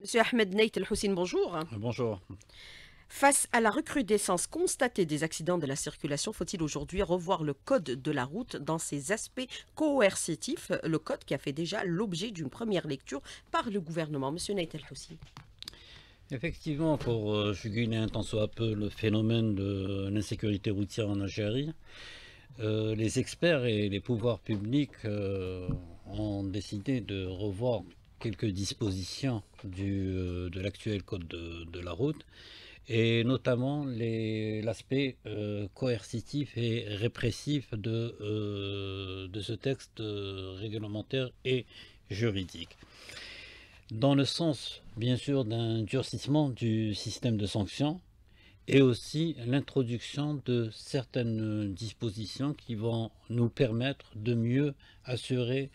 Monsieur Ahmed Neit el bonjour. Bonjour. Face à la recrudescence constatée des accidents de la circulation, faut-il aujourd'hui revoir le code de la route dans ses aspects coercitifs, le code qui a fait déjà l'objet d'une première lecture par le gouvernement Monsieur Neit el Effectivement, pour euh, juguler un temps soit peu le phénomène de l'insécurité routière en Algérie, euh, les experts et les pouvoirs publics euh, ont décidé de revoir quelques dispositions du, euh, de l'actuel code de, la route, et notamment l'aspect euh, coercitif et répressif de, euh, de ce texte réglementaire et juridique. Dans le sens, bien sûr, d'un durcissement du système de sanctions, et aussi l'introduction de certaines dispositions qui vont nous permettre de mieux assurer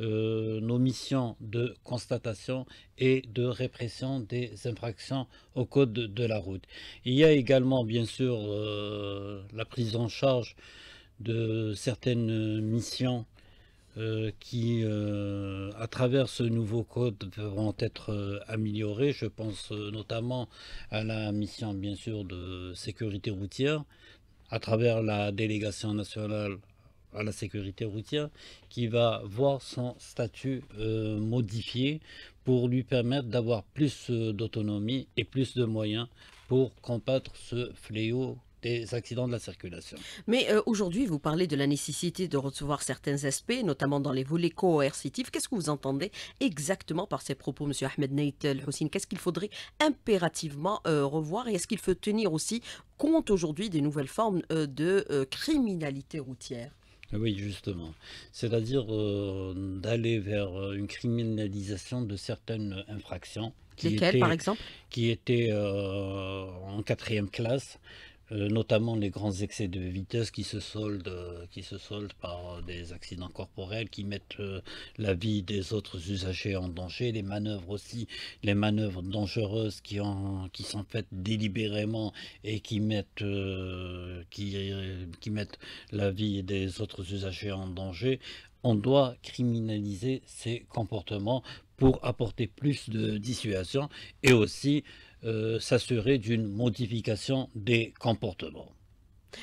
euh, nos missions de constatation et de répression des infractions au code de la route. Il y a également, bien sûr, euh, la prise en charge de certaines missions euh, qui, à travers ce nouveau code, devront être améliorées. Je pense notamment à la mission, bien sûr, de sécurité routière, à travers la délégation nationale à la sécurité routière qui va voir son statut euh, modifié pour lui permettre d'avoir plus euh, d'autonomie et plus de moyens pour combattre ce fléau des accidents de la circulation. Mais euh, aujourd'hui, vous parlez de la nécessité de recevoir certains aspects, notamment dans les volets coercitifs. Qu'est-ce que vous entendez exactement par ces propos, M. Ahmed Neitel Hussein Qu'est-ce qu'il faudrait impérativement revoir et est-ce qu'il faut tenir aussi compte aujourd'hui des nouvelles formes de criminalité routière ah oui, justement. C'est-à-dire euh, d'aller vers euh, une criminalisation de certaines infractions. Lesquelles, par exemple Qui étaient euh, en quatrième classe euh, notamment les grands excès de vitesse qui se soldent, euh, qui se soldent par euh, des accidents corporels qui mettent la vie des autres usagers en danger, les manœuvres aussi, les manœuvres dangereuses qui, sont faites délibérément et qui mettent, qui mettent la vie des autres usagers en danger, on doit criminaliser ces comportements pour apporter plus de dissuasion et aussi euh, s'assurer d'une modification des comportements.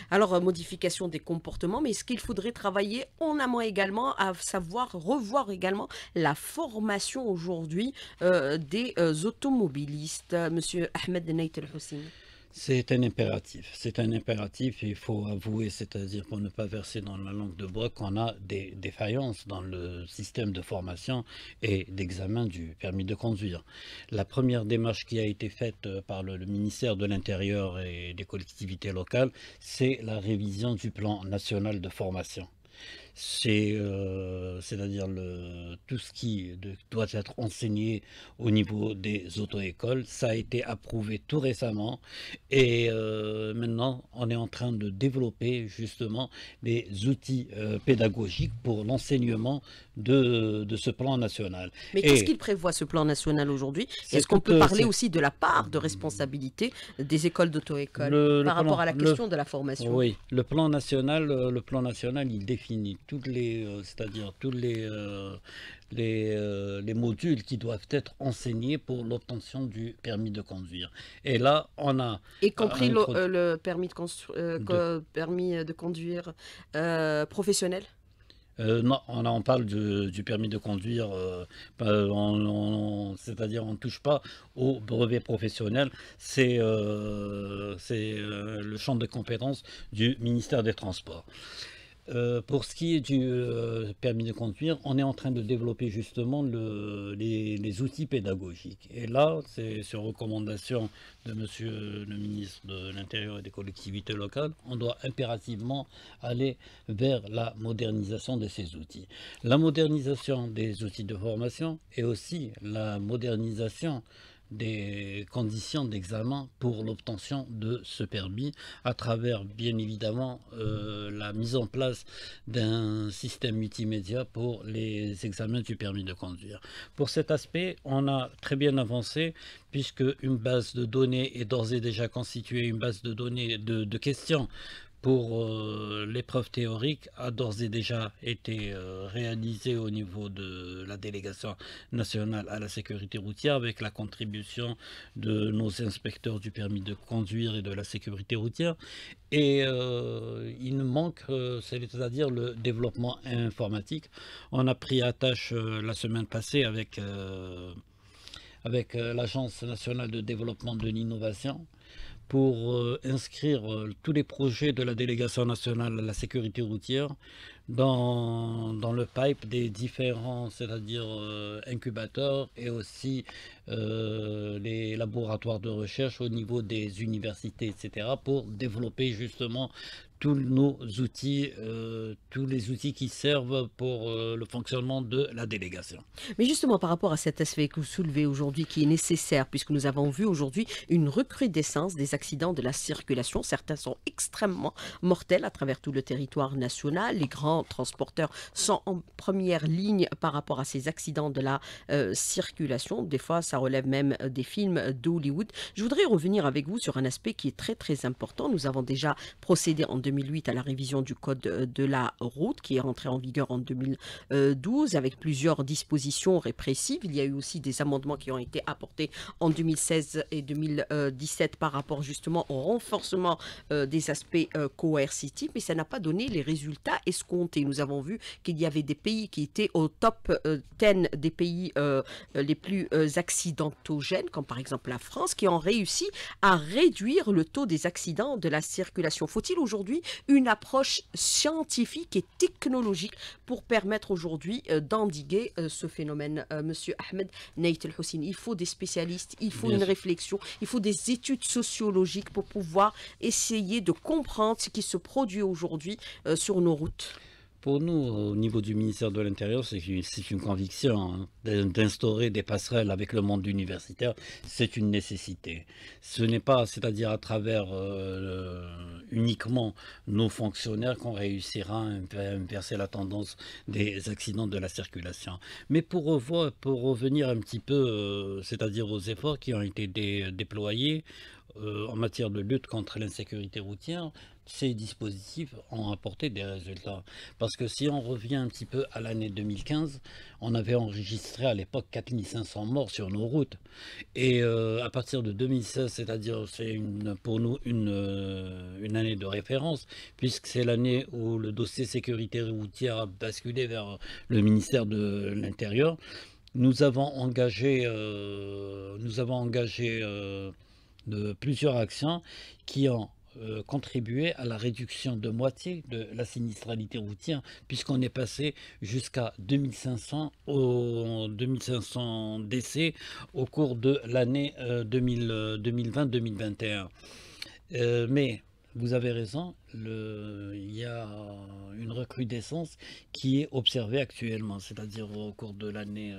Alors, euh, modification des comportements, mais est-ce qu'il faudrait travailler en amont également, à savoir revoir également la formation aujourd'hui euh, des automobilistes, Monsieur Ahmed naitel El c'est un impératif, c'est un impératif il faut avouer, c'est-à-dire pour ne pas verser dans la langue de bois qu'on a des défaillances dans le système de formation et d'examen du permis de conduire. La première démarche qui a été faite par le ministère de l'Intérieur et des collectivités locales, c'est la révision du plan national de formation c'est euh, à dire tout ce qui doit être enseigné au niveau des auto-écoles. Ça a été approuvé tout récemment et euh, maintenant on est en train de développer justement des outils euh, pédagogiques pour l'enseignement de, ce plan national. Mais qu'est-ce qu'il prévoit ce plan national aujourd'hui Est-ce qu'on peut parler aussi de la part de responsabilité des écoles d'auto-école par rapport à la question de la formation Oui, le plan national, le plan national, il définit toutes les, euh, c'est-à-dire tous les, euh, euh, les, modules qui doivent être enseignés pour l'obtention du permis de conduire. Et là, on a... Y compris le, permis, de, permis de conduire professionnel non, on, parle du, permis de conduire, c'est-à-dire on ne touche pas au brevet professionnel, c'est le champ de compétences du ministère des Transports. Euh, pour ce qui est du euh, permis de conduire, on est en train de développer justement le, les, les, outils pédagogiques. Et là, c'est sur recommandation de Monsieur le ministre de l'Intérieur et des collectivités locales, on doit impérativement aller vers la modernisation de ces outils. La modernisation des outils de formation et aussi la modernisation des conditions d'examen pour l'obtention de ce permis à travers bien évidemment euh, la mise en place d'un système multimédia pour les examens du permis de conduire. Pour cet aspect, on a très bien avancé puisque une base de données est d'ores et déjà constituée, une base de données de questions pour euh, l'épreuve théorique a d'ores et déjà été euh, réalisée au niveau de la délégation nationale à la sécurité routière avec la contribution de nos inspecteurs du permis de conduire et de la sécurité routière. Et euh, il nous manque, c'est-à-dire le développement informatique. On a pris à tâche la semaine passée avec, avec l'Agence nationale de développement de l'innovation pour euh, inscrire euh, tous les projets de la délégation nationale à la sécurité routière dans, dans le pipe des différents, c'est-à-dire euh, incubateurs et aussi euh, les laboratoires de recherche au niveau des universités, etc., pour développer justement tous nos outils, euh, tous les outils qui servent pour le fonctionnement de la délégation. Mais justement, par rapport à cet aspect que vous soulevez aujourd'hui, qui est nécessaire, puisque nous avons vu aujourd'hui une recrudescence des accidents de la circulation, certains sont extrêmement mortels à travers tout le territoire national, les grands transporteurs sont en première ligne par rapport à ces accidents de la euh, circulation. Des fois, ça relève même euh, des films d'Hollywood. Je voudrais revenir avec vous sur un aspect qui est très très important. Nous avons déjà procédé en 2008 à la révision du code euh, de la route qui est rentré en vigueur en 2012 avec plusieurs dispositions répressives. Il y a eu aussi des amendements qui ont été apportés en 2016 et 2017 par rapport justement au renforcement des aspects coercitifs, mais ça n'a pas donné les résultats. Est-ce qu'on et Nous avons vu qu'il y avait des pays qui étaient au top 10 euh, des pays euh, euh, les plus accidentogènes, comme par exemple la France, qui ont réussi à réduire le taux des accidents de la circulation. Faut-il aujourd'hui une approche scientifique et technologique pour permettre aujourd'hui d'endiguer ce phénomène Monsieur Ahmed Nait el il faut des spécialistes, il faut une réflexion, il faut des études sociologiques pour pouvoir essayer de comprendre ce qui se produit aujourd'hui sur nos routes pour nous, au niveau du ministère de l'Intérieur, c'est une, conviction. Hein, d'instaurer des passerelles avec le monde universitaire, c'est une nécessité. Ce n'est pas, c'est-à-dire à travers euh, uniquement nos fonctionnaires qu'on réussira à inverser la tendance des accidents de la circulation. Mais pour, revoir, pour revenir un petit peu, euh, c'est-à-dire aux efforts qui ont été déployés euh, en matière de lutte contre l'insécurité routière, ces dispositifs ont apporté des résultats. Parce que si on revient un petit peu à l'année 2015, on avait enregistré à l'époque 4500 morts sur nos routes. Et euh, à partir de 2016, c'est-à-dire c'est pour nous une, euh, une, année de référence, puisque c'est l'année où le dossier sécurité routière a basculé vers le ministère de l'Intérieur, nous avons engagé, nous avons engagé de plusieurs actions qui ont euh, contribué à la réduction de moitié de la sinistralité routière, puisqu'on est passé jusqu'à 2500, 2500 décès au cours de l'année 2020-2021. Euh, euh, mais vous avez raison, il y a une recrudescence qui est observée actuellement, c'est-à-dire au cours de l'année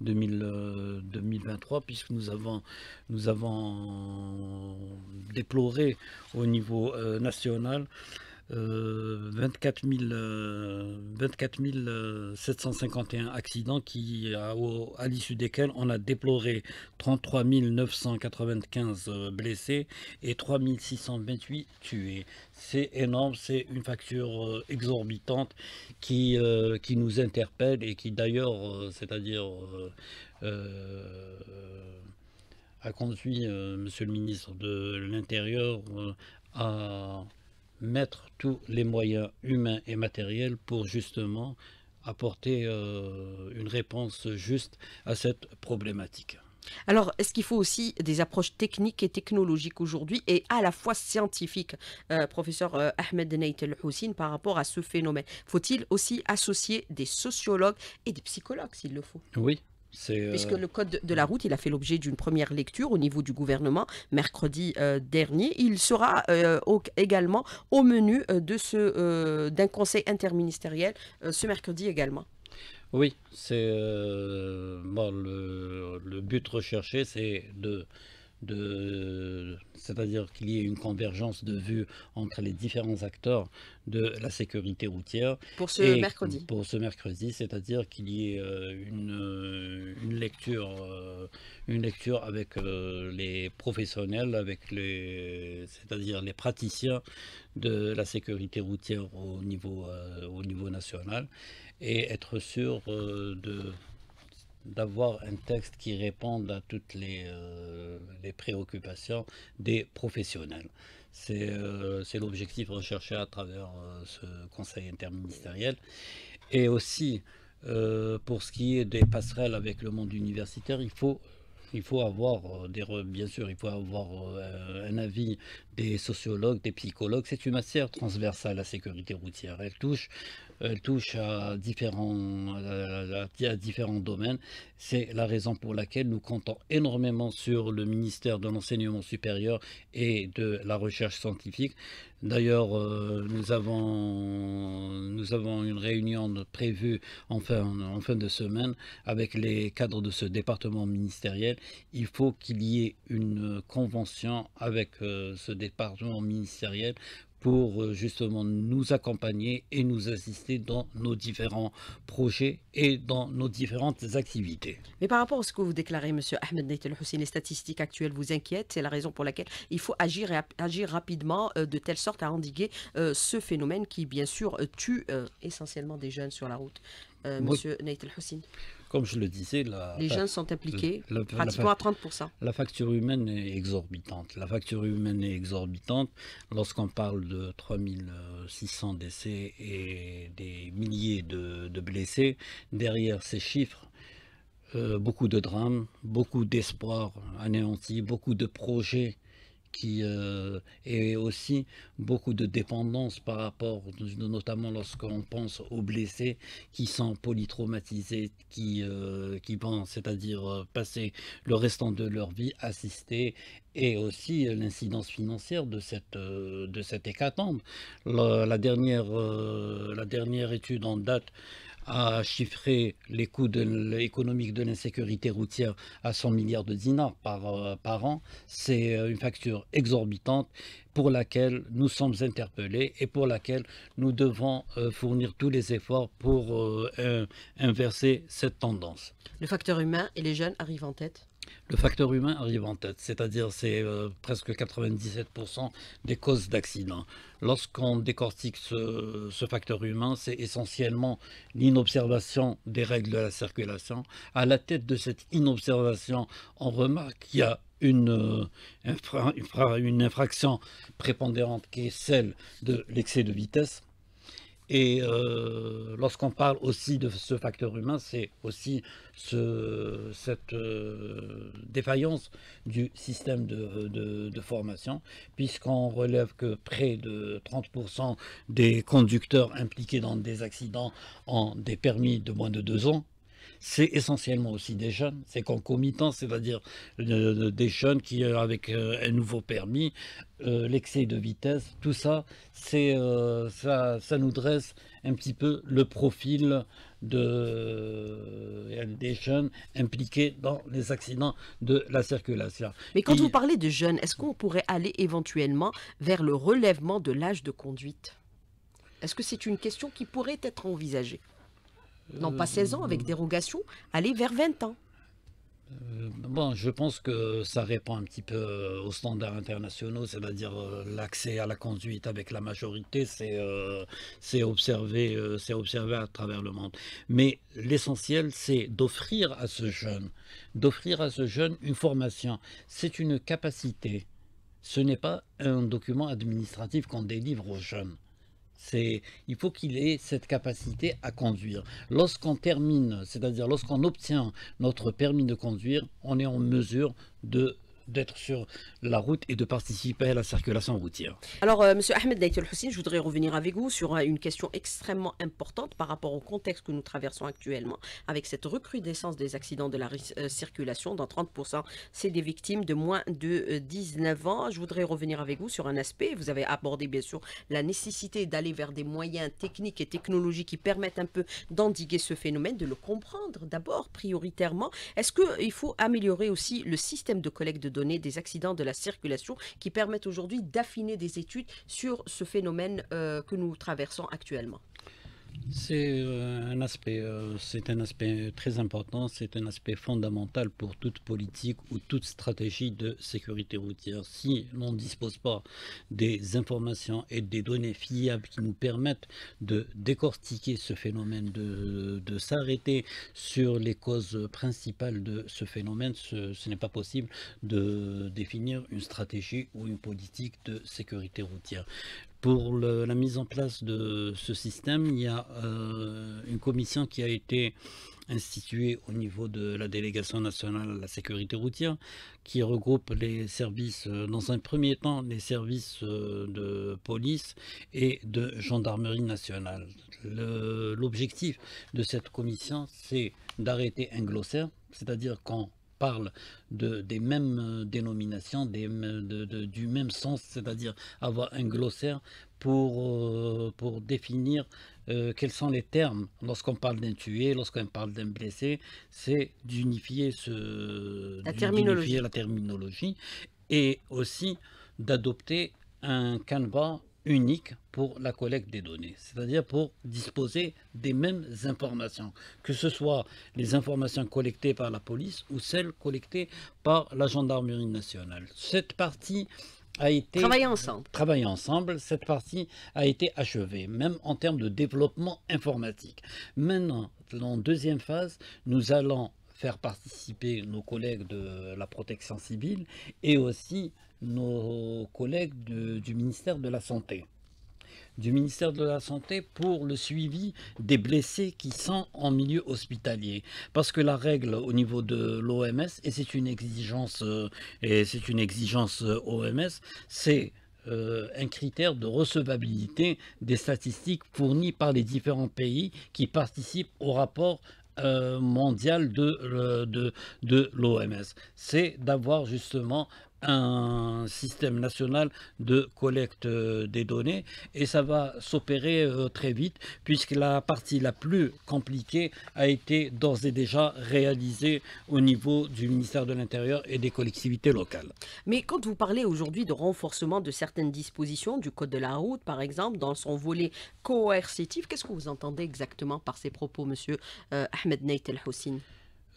2023, euh, euh, puisque nous avons déploré au niveau euh, national 24, euh, 751 euh, euh, accidents qui, à, l'issue desquels on a déploré 33 995 blessés et 3 628 tués. C'est énorme, c'est une facture exorbitante qui, qui nous interpelle et qui d'ailleurs, c'est-à-dire a conduit, Monsieur le ministre de l'Intérieur, à mettre tous les moyens humains et matériels pour justement apporter euh, une réponse juste à cette problématique. Alors, est-ce qu'il faut aussi des approches techniques et technologiques aujourd'hui et à la fois scientifiques, euh, professeur euh, Ahmed naitel par rapport à ce phénomène Faut-il aussi associer des sociologues et des psychologues s'il le faut Oui, euh, Puisque le code de la route, il a fait l'objet d'une première lecture au niveau du gouvernement mercredi euh, dernier. Il sera euh, également au menu de ce d'un conseil interministériel ce mercredi également. Oui, c'est le, le, but recherché, c'est de c'est-à-dire qu'il y ait une convergence de vues entre les différents acteurs de la sécurité routière. Pour ce mercredi. Pour ce mercredi, c'est-à-dire qu'il y ait euh, euh, une, lecture, euh, une lecture avec les professionnels, avec les, c'est-à-dire les praticiens de la sécurité routière au niveau, au niveau national, et être sûr d'avoir un texte qui réponde à toutes les les préoccupations des professionnels. C'est euh, c'est l'objectif recherché à travers euh, ce conseil interministériel. Et aussi, euh, pour ce qui est des passerelles avec le monde universitaire, il faut il faut avoir des bien sûr il faut avoir un avis des sociologues des psychologues c'est une matière transversale la sécurité routière elle touche euh, touche à différents, euh, à, différents domaines. C'est la raison pour laquelle nous comptons énormément sur le ministère de l'enseignement supérieur et de la recherche scientifique. D'ailleurs, euh, nous, avons, nous avons une réunion prévue en fin, en fin de semaine avec les cadres de ce département ministériel. Il faut qu'il y ait une convention avec ce département ministériel pour euh, justement nous accompagner et nous assister dans nos différents projets et dans nos différentes activités. Mais par rapport à ce que vous déclarez, Monsieur Ahmed Naitel Hussein, les statistiques actuelles vous inquiètent, c'est la raison pour laquelle il faut agir et agir rapidement euh, de telle sorte à endiguer euh, ce phénomène qui, bien sûr, tue essentiellement des jeunes sur la route. Monsieur Naitel Hussein comme je le disais, les gens sont impliqués pratiquement à 30%. La facture humaine est exorbitante. La facture humaine est exorbitante. Lorsqu'on parle de 3600 décès et des milliers de, blessés, derrière ces chiffres, euh, beaucoup de drames, beaucoup d'espoirs anéantis, beaucoup de projets qui euh, est aussi beaucoup de dépendance par rapport, notamment lorsqu'on pense aux blessés qui sont polytraumatisés, qui, euh, qui vont, c'est-à-dire euh, passer le restant de leur vie assistés et aussi l'incidence financière de cette, de cette hécatombe. la dernière, la dernière étude en date à chiffrer les coûts économiques de l'insécurité routière à 100 milliards de dinars par, euh, an. C'est euh, une facture exorbitante pour laquelle nous sommes interpellés et pour laquelle nous devons euh, fournir tous les efforts pour inverser cette tendance. Le facteur humain et les jeunes arrivent en tête le facteur humain arrive en tête, c'est-à-dire c'est euh, presque 97% des causes d'accidents. Lorsqu'on décortique ce, facteur humain, c'est essentiellement l'inobservation des règles de la circulation. À la tête de cette inobservation, on remarque qu'il y a une euh, infraction prépondérante qui est celle de l'excès de vitesse et euh, lorsqu'on parle aussi de ce facteur humain, c'est aussi cette euh, défaillance du système de, de formation, puisqu'on relève que près de 30% des conducteurs impliqués dans des accidents ont des permis de moins de deux ans, c'est essentiellement aussi des jeunes, c'est concomitant, c'est-à-dire euh, des jeunes qui, euh, avec euh, un nouveau permis, l'excès de vitesse, tout ça, ça, nous dresse un petit peu le profil de, des jeunes impliqués dans les accidents de la circulation. Mais quand vous parlez de jeunes, est-ce qu'on pourrait aller éventuellement vers le relèvement de l'âge de conduite Est-ce que c'est une question qui pourrait être envisagée non pas 16 euh, ans avec euh, dérogation, aller vers 20 ans. Euh, bon, je pense que ça répond un petit peu aux standards internationaux, c'est-à-dire l'accès à la conduite avec la majorité, c'est observé, observé à travers le monde. Mais l'essentiel, c'est d'offrir à ce jeune, d'offrir à ce jeune une formation. C'est une capacité. Ce n'est pas un document administratif qu'on délivre aux jeunes il faut qu'il ait cette capacité à conduire. Lorsqu'on termine, c'est-à-dire lorsqu'on obtient notre permis de conduire, on est en mesure de d'être sur la route et de participer à la circulation routière. Alors, M. Euh, Monsieur Ahmed El je voudrais revenir avec vous sur euh, une question extrêmement importante par rapport au contexte que nous traversons actuellement, avec cette recrudescence des accidents de la euh, circulation. Dans 30%, c'est des victimes de moins de 19 ans. Je voudrais revenir avec vous sur un aspect. Vous avez abordé, bien sûr, la nécessité d'aller vers des moyens techniques et technologiques qui permettent un peu d'endiguer ce phénomène, de le comprendre d'abord prioritairement. Est-ce qu'il faut améliorer aussi le système de collecte de données des accidents de la circulation qui permettent aujourd'hui d'affiner des études sur ce phénomène euh, que nous traversons actuellement. C'est euh, un aspect, euh, c'est un aspect très important, c'est un aspect fondamental pour toute politique ou toute stratégie de sécurité routière. Si l'on ne dispose pas des informations et des données fiables qui nous permettent de décortiquer ce phénomène, de, s'arrêter sur les causes principales de ce phénomène, ce n'est pas possible de définir une stratégie ou une politique de sécurité routière. Pour la mise en place de ce système, il y a euh, une commission qui a été instituée au niveau de la délégation nationale à la sécurité routière, qui regroupe les services, euh, dans un premier temps, les services euh, de police et de gendarmerie nationale. L'objectif de cette commission, c'est d'arrêter un glossaire, c'est-à-dire quand parle de, des mêmes euh, dénominations, des, du même sens, c'est-à-dire avoir un glossaire pour, euh, pour définir euh, quels sont les termes. Lorsqu'on parle d'un tué, lorsqu'on parle d'un blessé, c'est d'unifier ce, la, la terminologie et aussi d'adopter un canevas unique pour la collecte des données, c'est-à-dire pour disposer des mêmes informations, que ce soit les informations collectées par la police ou celles collectées par la gendarmerie nationale. Cette partie a été... Travailler ensemble. Travailler ensemble, cette partie a été achevée, même en termes de développement informatique. Maintenant, en deuxième phase, nous allons faire participer nos collègues de la protection civile et aussi nos collègues du ministère de la Santé du ministère de la Santé pour le suivi des blessés qui sont en milieu hospitalier. Parce que la règle au niveau de l'OMS, et c'est une exigence, euh, et c'est une exigence euh, OMS, c'est euh, un critère de recevabilité des statistiques fournies par les différents pays qui participent au rapport mondial de, de, de l'OMS. C'est d'avoir justement un système national de collecte euh, des données et ça va s'opérer euh, très vite puisque la partie la plus compliquée a été d'ores et déjà réalisée au niveau du ministère de l'Intérieur et des collectivités locales. Mais quand vous parlez aujourd'hui de renforcement de certaines dispositions du Code de la route par exemple dans son volet coercitif, qu'est-ce que vous entendez exactement par ces propos monsieur euh, Ahmed neytel El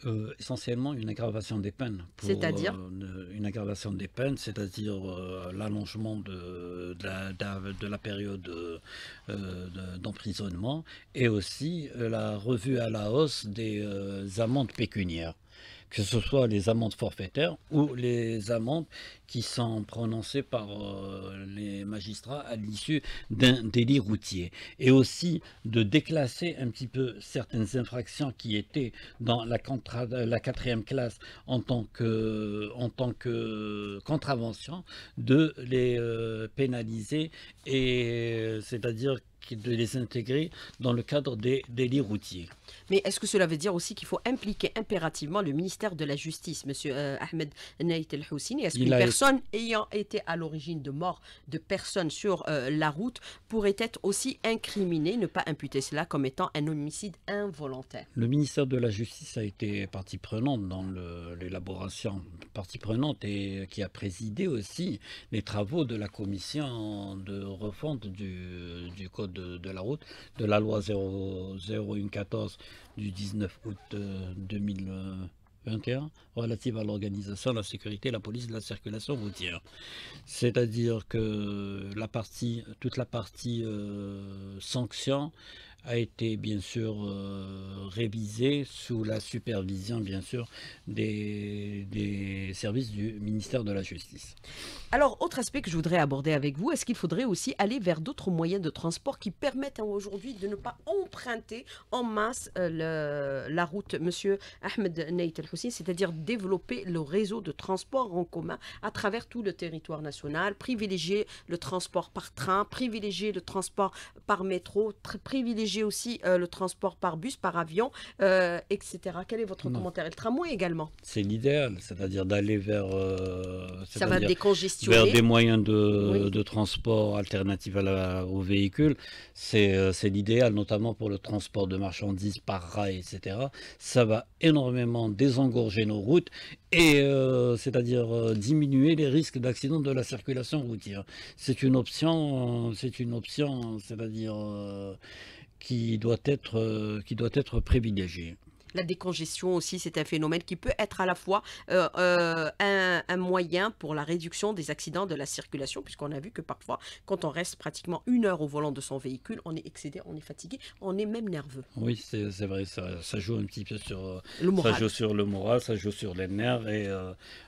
euh, essentiellement une aggravation des peines. C'est-à-dire euh, Une aggravation des peines, c'est-à-dire euh, l'allongement de, de, la, période d'emprisonnement et aussi la revue à la hausse des amendes pécuniaires que ce soit les amendes forfaitaires ou les amendes qui sont prononcées par euh, les magistrats à l'issue d'un délit routier. Et aussi de déclasser un petit peu certaines infractions qui étaient dans la, quatrième classe en tant que, en tant que contravention, de les euh, pénaliser, et euh, c'est-à-dire de les intégrer dans le cadre des délits routiers. Mais est-ce que cela veut dire aussi qu'il faut impliquer impérativement le ministère de la Justice, M. Euh, Ahmed Naït El Houssini Est-ce qu'une personne ayant été à l'origine de mort de personnes sur euh, la route pourrait être aussi incriminée, ne pas imputer cela comme étant un homicide involontaire Le ministère de la Justice a été partie prenante dans l'élaboration, partie prenante et qui a présidé aussi les travaux de la commission de refonte du code de, la route, de la loi 0114 du 19 août 2021 euh, relative à l'organisation, la sécurité, la police, la circulation routière. C'est-à-dire que la partie, toute la partie euh, sanction a été bien sûr euh, révisé sous la supervision bien sûr des, services du ministère de la Justice. Alors autre aspect que je voudrais aborder avec vous, est-ce qu'il faudrait aussi aller vers d'autres moyens de transport qui permettent aujourd'hui de ne pas emprunter en masse euh, la route, monsieur Ahmed Neit El c'est-à-dire développer le réseau de transport en commun à travers tout le territoire national, privilégier le transport par train, privilégier le transport par métro, privilégier aussi euh, le transport par bus, par avion, euh, etc. Quel est votre commentaire Et le tramway également C'est l'idéal, c'est-à-dire d'aller vers, euh, Ça va décongestionner. vers des moyens de, transport alternatifs au véhicules. C'est l'idéal, notamment pour le transport de marchandises par rail, etc. Ça va énormément désengorger nos routes et c'est-à-dire diminuer les risques d'accident de la circulation routière. C'est une option, c'est une option, c'est-à-dire qui doit être, euh, qui doit être privilégié La décongestion aussi, c'est un phénomène qui peut être à la fois euh, euh, un, un, moyen pour la réduction des accidents de la circulation, puisqu'on a vu que parfois, quand on reste pratiquement une heure au volant de son véhicule, on est excédé, on est fatigué, on est même nerveux. Oui, c'est vrai, ça, joue un petit peu sur le moral, ça joue sur, le moral, ça joue sur les nerfs, et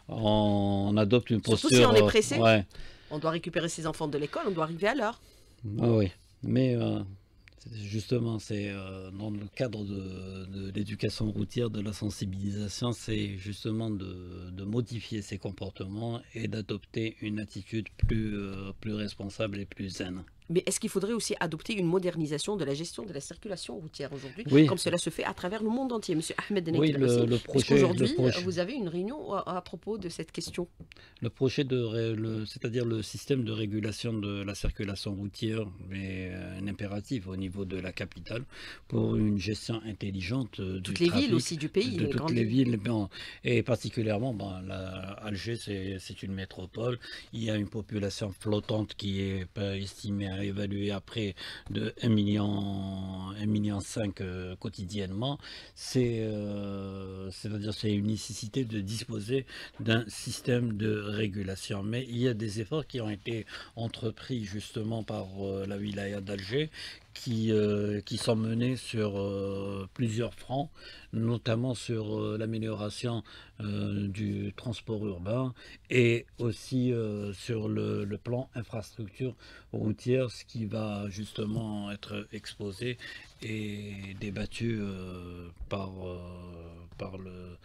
on, adopte une posture... Surtout si on est pressé, on doit récupérer ses enfants de l'école, on doit arriver à l'heure. oui, mais... Justement, c'est euh, dans le cadre de, l'éducation routière, de la sensibilisation, c'est justement de, modifier ses comportements et d'adopter une attitude plus, euh, plus responsable et plus zen. Mais est-ce qu'il faudrait aussi adopter une modernisation de la gestion de la circulation routière aujourd'hui, comme cela se fait à travers le monde entier Monsieur Ahmed oui, le, projet, aujourd'hui, euh, vous avez une réunion à, propos de cette question. Le projet, de, c'est-à-dire le système de régulation de la circulation routière, est euh, un impératif au niveau de la capitale pour une gestion intelligente de euh, Toutes les villes aussi du pays, de, toutes les villes. et particulièrement, la, Alger, c'est une métropole. Il y a une population flottante qui est estimée à évalué après de 1 million, 1 million 5 euh, quotidiennement, c'est c'est-à-dire euh, c'est une nécessité de disposer d'un système de régulation. Mais il y a des efforts qui ont été entrepris justement par euh, la wilaya d'Alger qui, euh, qui sont menés sur euh, plusieurs fronts, notamment sur euh, l'amélioration du transport urbain et aussi sur le, plan infrastructure routière, ce qui va justement être exposé et débattu par, par le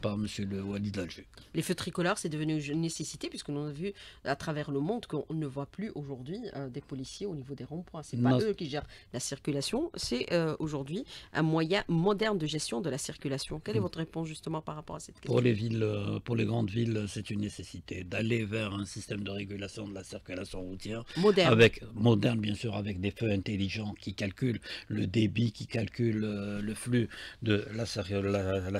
par M. le d'Alger. Les feux tricolores, c'est devenu une nécessité, puisque l'on a vu à travers le monde qu'on ne voit plus aujourd'hui euh, des policiers au niveau des ronds-points. Ce pas eux qui gèrent la circulation, c'est euh, aujourd'hui un moyen moderne de gestion de la circulation. Quelle est mm. votre réponse justement par rapport à cette question Pour les villes, euh, pour les grandes villes, c'est une nécessité d'aller vers un système de régulation de la circulation routière. Moderne. Avec, moderne, bien sûr, avec des feux intelligents qui calculent le débit, qui calculent le flux de la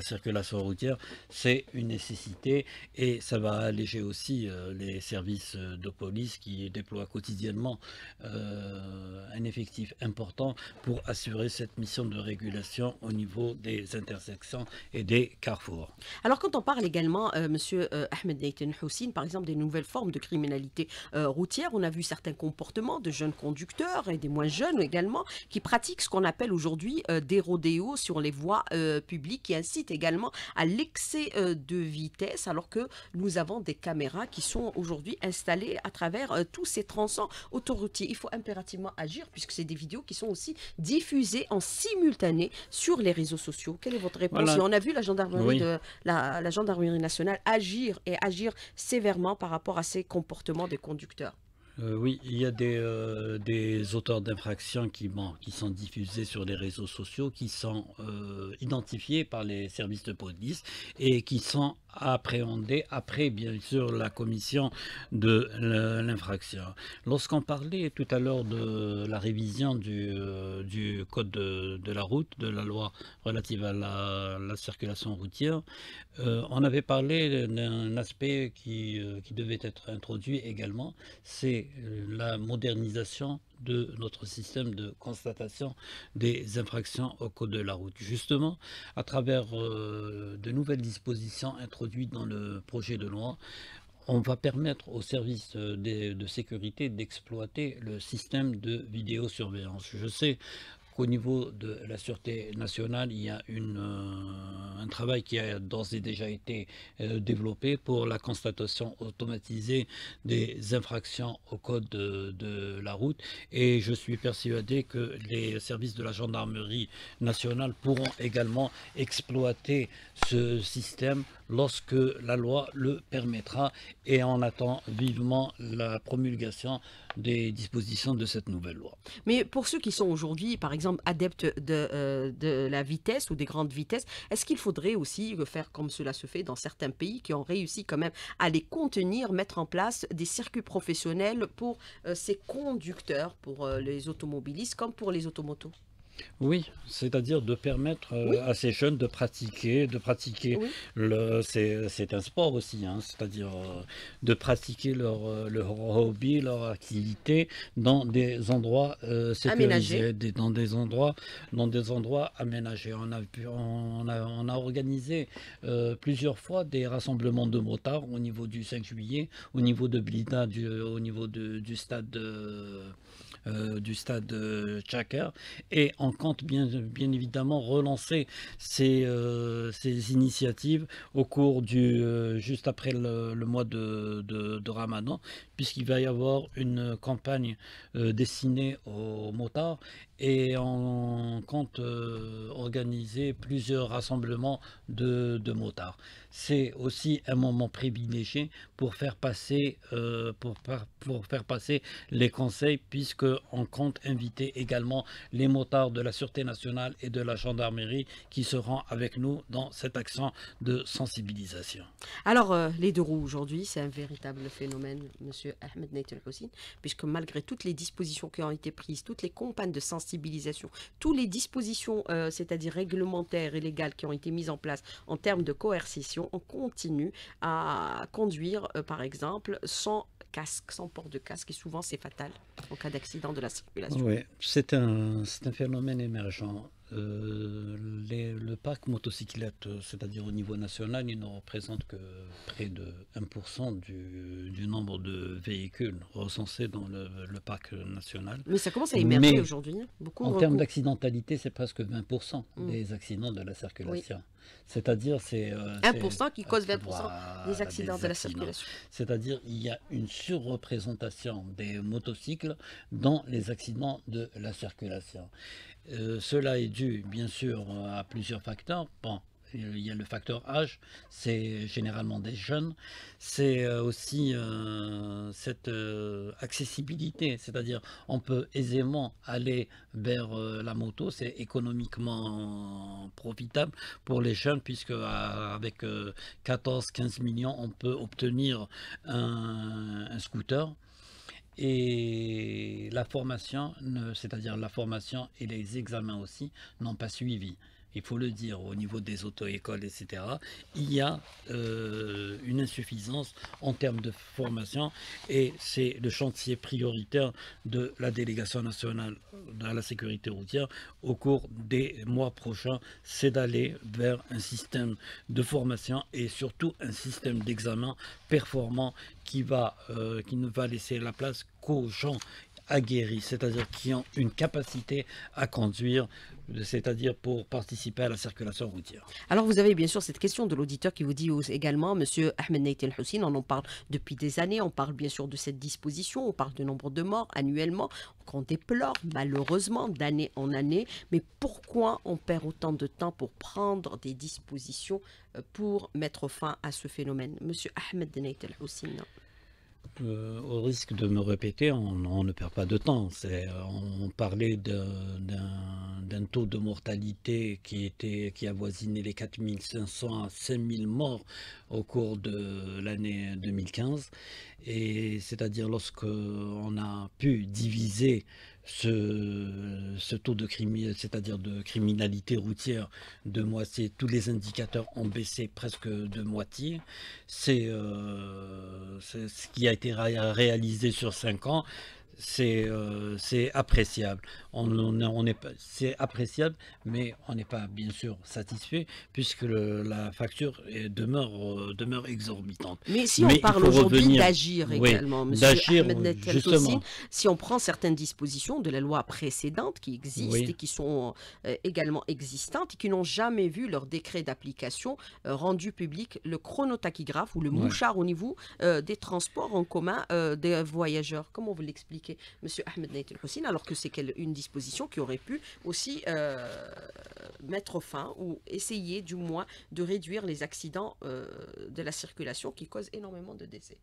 circulation routière c'est une nécessité et ça va alléger aussi euh, les services euh, de police qui déploient quotidiennement euh, un effectif important pour assurer cette mission de régulation au niveau des intersections et des carrefours. Alors quand on parle également, monsieur Ahmed Neyten Houssine, par exemple, des nouvelles formes de criminalité routière, on a vu certains comportements de jeunes conducteurs et des moins jeunes également qui pratiquent ce qu'on appelle aujourd'hui des rodéos sur les voies publiques qui incitent également à l'exclusion euh, de vitesse, alors que nous avons des caméras qui sont aujourd'hui installées à travers euh, tous ces tronçons autoroutiers. Il faut impérativement agir puisque c'est des vidéos qui sont aussi diffusées en simultané sur les réseaux sociaux. Quelle est votre réponse On a vu la gendarmerie, la gendarmerie nationale agir et agir sévèrement par rapport à ces comportements des conducteurs. Euh, oui, il y a des, euh, auteurs d'infractions qui, qui sont diffusés sur les réseaux sociaux, qui sont euh, identifiés par les services de police et qui sont appréhender après, bien sûr, la commission de l'infraction. Lorsqu'on parlait tout à l'heure de la révision du, euh, code de, la route, de la loi relative à la, circulation routière, euh, on avait parlé d'un aspect qui, euh, qui devait être introduit également, c'est la modernisation de notre système de constatation des infractions au code de la route. Justement, à travers euh, de nouvelles dispositions introduites dans le projet de loi, on va permettre aux services euh, de, de sécurité d'exploiter le système de vidéosurveillance. Je sais au niveau de la Sûreté nationale, il y a euh, un travail qui a d'ores et déjà été euh, développé pour la constatation automatisée des infractions au code de, la route. Et je suis persuadé que les services de la gendarmerie nationale pourront également exploiter ce système lorsque la loi le permettra et on attend vivement la promulgation des dispositions de cette nouvelle loi. Mais pour ceux qui sont aujourd'hui, par exemple, adeptes de, euh, la vitesse ou des grandes vitesses, est-ce qu'il faudrait aussi faire comme cela se fait dans certains pays qui ont réussi quand même à les contenir, mettre en place des circuits professionnels pour euh, ces conducteurs, pour euh, les automobilistes comme pour les automotos oui, c'est-à-dire de permettre euh, à ces jeunes de pratiquer, de pratiquer le, c'est, un sport aussi, hein, c'est-à-dire euh, de pratiquer leur, euh, leur, hobby, leur activité dans des endroits euh, sécurisés, dans des endroits, dans des endroits aménagés. On a on a, organisé plusieurs fois des rassemblements de motards au niveau du 5 juillet, au niveau de Blida, du, au niveau du stade. Euh, du stade euh, Chaker Et on compte bien, bien évidemment relancer ces, euh, initiatives au cours du, juste après le, mois de, de Ramadan, puisqu'il va y avoir une euh, campagne euh, destinée aux motards et on compte euh, organiser plusieurs rassemblements de, de motards. C'est aussi un moment privilégié pour faire passer, pour, pour faire passer les conseils puisqu'on compte inviter également les motards de la Sûreté nationale et de la gendarmerie qui seront avec nous dans cet accent de sensibilisation. Alors, les deux roues aujourd'hui, c'est un véritable phénomène, monsieur Ahmed puisque malgré toutes les dispositions qui ont été prises, toutes les campagnes de sensibilisation, toutes les dispositions, euh, c'est-à-dire réglementaires et légales qui ont été mises en place en termes de coercition, on continue à conduire, euh, par exemple, sans casque, sans porte de casque, et souvent c'est fatal en cas d'accident de la circulation. Oui, c'est un, un phénomène émergent. Euh, le parc motocyclette, c'est-à-dire au niveau national, il ne représente que près de 1% du, du, nombre de véhicules recensés dans le, parc national. Mais ça commence à émerger aujourd'hui. Hein, beaucoup en termes d'accidentalité, c'est presque 20% mm. des accidents de la circulation. C'est-à-dire, c'est. 1% euh, qui cause 20% des accidents de la circulation. C'est-à-dire, il y a une surreprésentation des motocycles dans les accidents de la circulation. Euh, cela est dû, bien sûr, à plusieurs facteurs. Bon, il y a le facteur âge, c'est généralement des jeunes. C'est euh, aussi euh, cette accessibilité, c'est-à-dire on peut aisément aller vers la moto, c'est économiquement profitable pour les jeunes puisque avec 14-15 millions, on peut obtenir un scooter et la formation, c'est-à-dire la formation et les examens aussi, n'ont pas suivi il faut le dire, au niveau des auto-écoles, etc., il y a euh, une insuffisance en termes de formation et c'est le chantier prioritaire de la délégation nationale à la sécurité routière au cours des mois prochains, c'est d'aller vers un système de formation et surtout un système d'examen performant qui, va, euh, qui ne va laisser la place qu'aux gens aguerris, c'est-à-dire qui ont une capacité à conduire, c'est-à-dire pour participer à la circulation routière. Alors vous avez bien sûr cette question de l'auditeur qui vous dit également, Monsieur Ahmed Nait Hussein, on en parle depuis des années, on parle bien sûr de cette disposition, on parle du nombre de morts annuellement qu'on déplore malheureusement d'année en année, mais pourquoi on perd autant de temps pour prendre des dispositions euh, pour mettre fin à ce phénomène Monsieur Ahmed Nait Hussein. Euh, au risque de me répéter, on, ne perd pas de temps. On parlait d'un taux de mortalité qui, était, qui avoisinait les 4500 à 5000 morts au cours de l'année 2015. Et c'est-à-dire lorsque on a pu diviser ce, ce taux de, c'est-à-dire de criminalité routière de moitié. Tous les indicateurs ont baissé presque de moitié. C'est euh, ce qui a été réalisé sur cinq ans. Euh, c'est appréciable. On, on, c'est appréciable, mais on n'est pas bien sûr satisfait puisque la facture demeure, euh, demeure exorbitante. Mais si on parle aujourd'hui d'agir également, Monsieur Ahmed si on prend certaines dispositions de la loi précédente qui existent et qui sont euh, également existantes et qui n'ont jamais vu leur décret d'application rendu public, le chronotachygraphe ou le mouchard au niveau des transports en commun des voyageurs. Comment vous l'expliquez Monsieur M. Ahmed Naït Hussein, alors que c'est une disposition qui aurait pu aussi euh, mettre fin ou essayer du moins de réduire les accidents euh, de la circulation qui causent énormément de décès.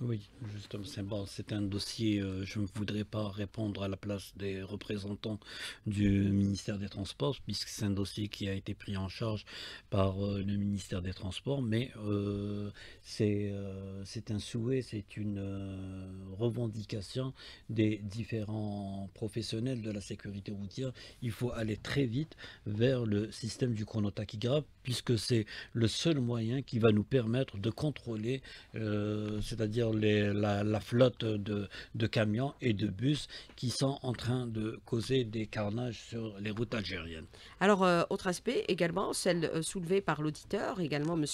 Oui, justement, c'est un dossier, euh, je ne voudrais pas répondre à la place des représentants du ministère des Transports, puisque c'est un dossier qui a été pris en charge par euh, le ministère des Transports, mais euh, c'est un souhait, c'est une revendication des différents professionnels de la sécurité routière. Il faut aller très vite vers le système du chronotachygraphe, puisque c'est le seul moyen qui va nous permettre de contrôler, c'est-à-dire la, flotte de, camions et de bus qui sont en train de causer des carnages sur les routes algériennes. Alors, euh, autre aspect également, celle euh, soulevée par l'auditeur, également M.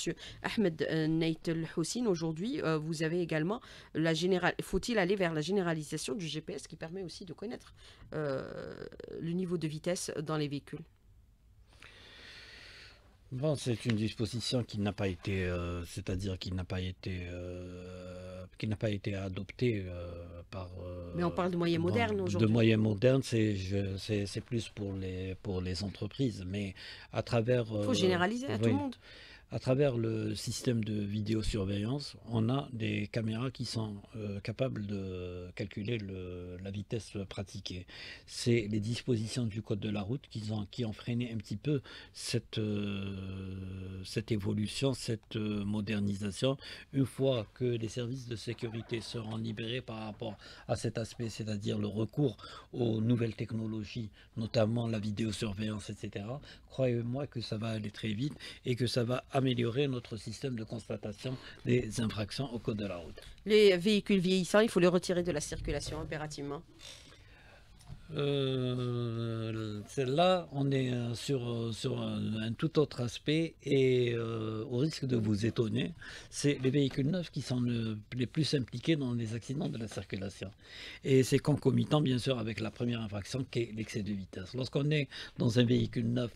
Ahmed euh, Neitel Houssine. Aujourd'hui, vous avez également la générale. Faut-il aller vers la généralisation du GPS qui permet aussi de connaître le niveau de vitesse dans les véhicules Bon, c'est une disposition qui n'a pas été, c'est-à-dire qui n'a pas été qui n'a pas été adopté euh, par... Euh, Mais on parle de moyens moderne modernes aujourd'hui. De moyens modernes, c'est plus pour les, pour les entreprises. Mais à travers... Il faut euh, généraliser à tout le monde à travers le système de vidéosurveillance, on a des caméras qui sont euh, capables de calculer la vitesse pratiquée. C'est les dispositions du code de la route qui ont, qui ont freiné un petit peu cette, euh, évolution, cette euh, modernisation. Une fois que les services de sécurité seront libérés par rapport à cet aspect, c'est-à-dire le recours aux nouvelles technologies, notamment la vidéosurveillance, etc., croyez-moi que ça va aller très vite et que ça va améliorer notre système de constatation des infractions au code de la route. Les véhicules vieillissants, il faut les retirer de la circulation impérativement euh, Celle-là, on est euh, sur, euh, sur un, tout autre aspect et au risque de vous étonner, c'est les véhicules neufs qui sont les plus impliqués dans les accidents de la circulation. Et c'est concomitant, bien sûr, avec la première infraction qui est l'excès de vitesse. Lorsqu'on est dans un véhicule neuf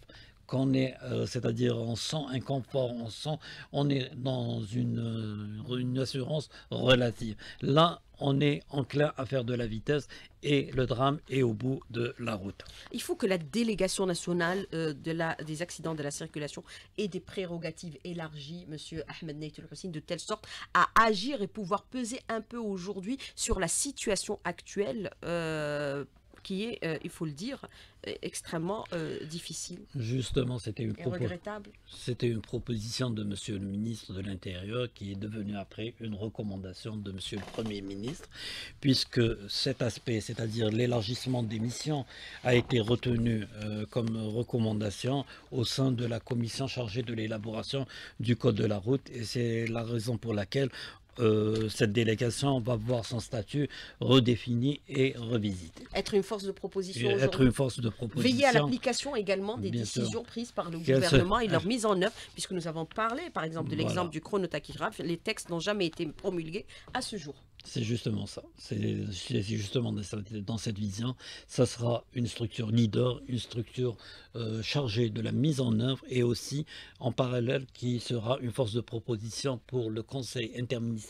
qu'on est, euh, c'est-à-dire on sent un confort, on sent, on est dans une, euh, une assurance relative. Là, on est enclin à faire de la vitesse et le drame est au bout de la route. Il faut que la délégation nationale euh, des accidents de la circulation ait des prérogatives élargies, Monsieur Ahmed Neytel Hussein, de telle sorte à agir et pouvoir peser un peu aujourd'hui sur la situation actuelle qui est, euh, il faut le dire, euh, extrêmement euh, difficile. Justement, c'était une, c'était une proposition de Monsieur le ministre de l'Intérieur qui est devenue après une recommandation de Monsieur le Premier ministre, puisque cet aspect, c'est-à-dire l'élargissement des missions, a été retenu comme recommandation au sein de la commission chargée de l'élaboration du Code de la route. Et c'est la raison pour laquelle euh, cette délégation va voir son statut redéfini et revisité. Être une force de proposition. Être une force de proposition. Veiller à l'application également des décisions prises par le gouvernement et leur mise en œuvre, puisque nous avons parlé, par exemple, de l'exemple du chronotachygraphe. Les textes n'ont jamais été promulgués à ce jour. C'est justement ça. C'est justement dans cette vision, ça sera une structure leader, une structure euh, chargée de la mise en œuvre et aussi en parallèle qui sera une force de proposition pour le Conseil interministériel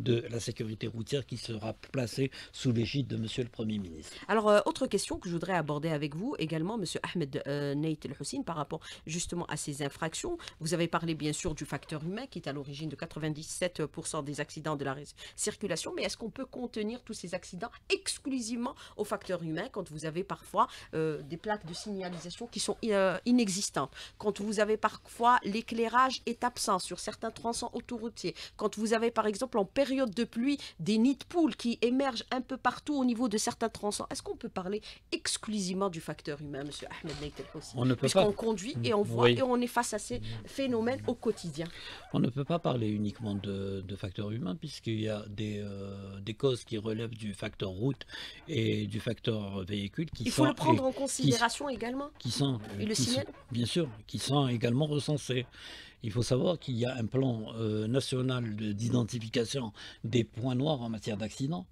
de la sécurité routière qui sera placé sous l'égide de Monsieur le Premier ministre. Alors, euh, autre question que je voudrais aborder avec vous également, Monsieur Ahmed euh, Neit El Hussein, par rapport justement à ces infractions. Vous avez parlé bien sûr du facteur humain qui est à l'origine de 97% des accidents de la circulation, mais est-ce qu'on peut contenir tous ces accidents exclusivement au facteur humain quand vous avez parfois euh, des plaques de signalisation qui sont inexistantes, quand vous avez parfois l'éclairage est absent sur certains tronçons autoroutiers, quand vous avez par exemple, en période de pluie, des nids de poules qui émergent un peu partout au niveau de certains tronçons. Est-ce qu'on peut parler exclusivement du facteur humain, Monsieur Ahmed On ne peut qu'on conduit et on voit et on est face à ces phénomènes au quotidien. On ne peut pas parler uniquement de, de facteur humain, puisqu'il y a des, euh, des causes qui relèvent du facteur route et du facteur véhicule qui Il faut le prendre en considération également. Qui sont, et le qui bien sûr, qui sont également recensés. Il faut savoir qu'il y a un plan euh, national d'identification des points noirs en matière d'accident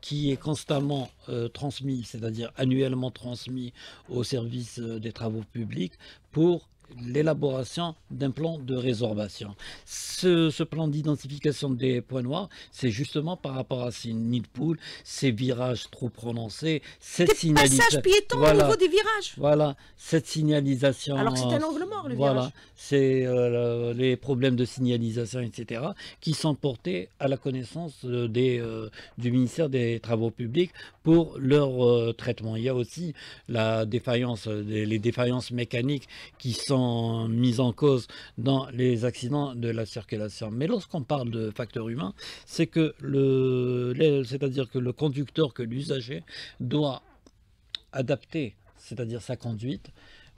qui est constamment euh, transmis, c'est-à-dire annuellement transmis au service euh, des travaux publics pour l'élaboration d'un plan de résorbation. Ce, plan d'identification des points noirs, c'est justement par rapport à ces nids de poules, ces virages trop prononcés, cette signalisation. piétons au niveau des virages. Voilà, cette signalisation. Alors c'est un euh, angle mort, le voilà, c'est euh, les problèmes de signalisation, etc., qui sont portés à la connaissance euh, des, du ministère des Travaux publics pour leur traitement. Il y a aussi la défaillance, les défaillances mécaniques qui sont mise en cause dans les accidents de la circulation. Mais lorsqu'on parle de facteurs humains c'est que le, c'est-à-dire que le conducteur, que l'usager doit adapter, c'est-à-dire sa conduite,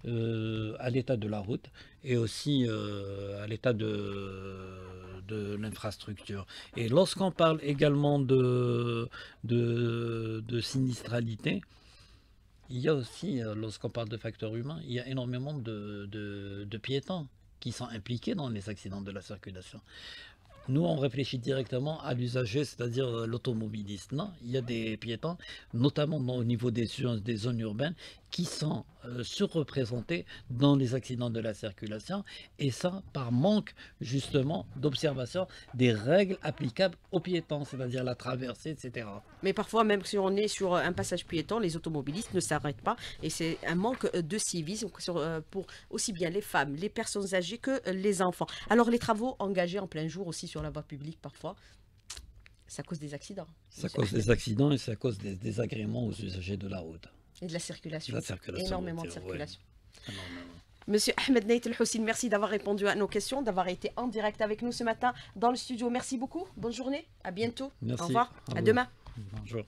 euh, à l'état de la route et aussi euh, à l'état de, de l'infrastructure. Et lorsqu'on parle également de, de sinistralité, il y a aussi, euh, lorsqu'on parle de facteurs humains, il y a énormément de, de piétons qui sont impliqués dans les accidents de la circulation. Nous, on réfléchit directement à l'usager, c'est-à-dire euh, l'automobiliste. Non, Il y a des piétons, notamment au niveau des, des zones urbaines, qui sont euh, surreprésentés dans les accidents de la circulation, et ça par manque justement d'observation des règles applicables aux piétons, c'est-à-dire la traversée, etc. Mais parfois, même si on est sur un passage piéton, les automobilistes ne s'arrêtent pas, et c'est un manque euh, de civisme pour aussi bien les femmes, les personnes âgées que les enfants. Alors les travaux engagés en plein jour aussi la voie publique parfois, ça cause des accidents. Ça cause des accidents et ça cause des désagréments aux usagers de la route. Et de la circulation. De la circulation Énormément de circulation. Monsieur Ahmed Naït El-Houssine, merci d'avoir répondu à nos questions, d'avoir été en direct avec nous ce matin dans le studio. Merci beaucoup. Bonne journée. À bientôt. Merci. Au revoir. À, à demain. Bonjour.